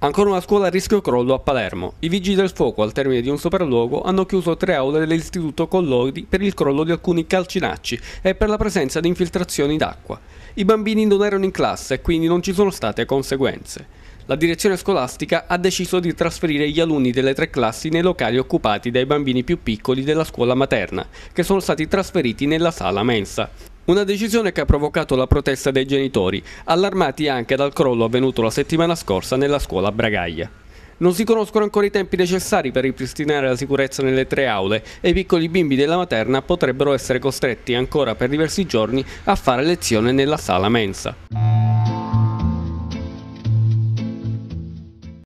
Ancora una scuola a rischio crollo a Palermo. I vigili del fuoco, al termine di un sopralluogo, hanno chiuso tre aule dell'istituto Collodi per il crollo di alcuni calcinacci e per la presenza di infiltrazioni d'acqua. I bambini non erano in classe e quindi non ci sono state conseguenze. La direzione scolastica ha deciso di trasferire gli alunni delle tre classi nei locali occupati dai bambini più piccoli della scuola materna, che sono stati trasferiti nella sala mensa. Una decisione che ha provocato la protesta dei genitori, allarmati anche dal crollo avvenuto la settimana scorsa nella scuola Bragaglia. Non si conoscono ancora i tempi necessari per ripristinare la sicurezza nelle tre aule e i piccoli bimbi della materna potrebbero essere costretti ancora per diversi giorni a fare lezione nella sala mensa.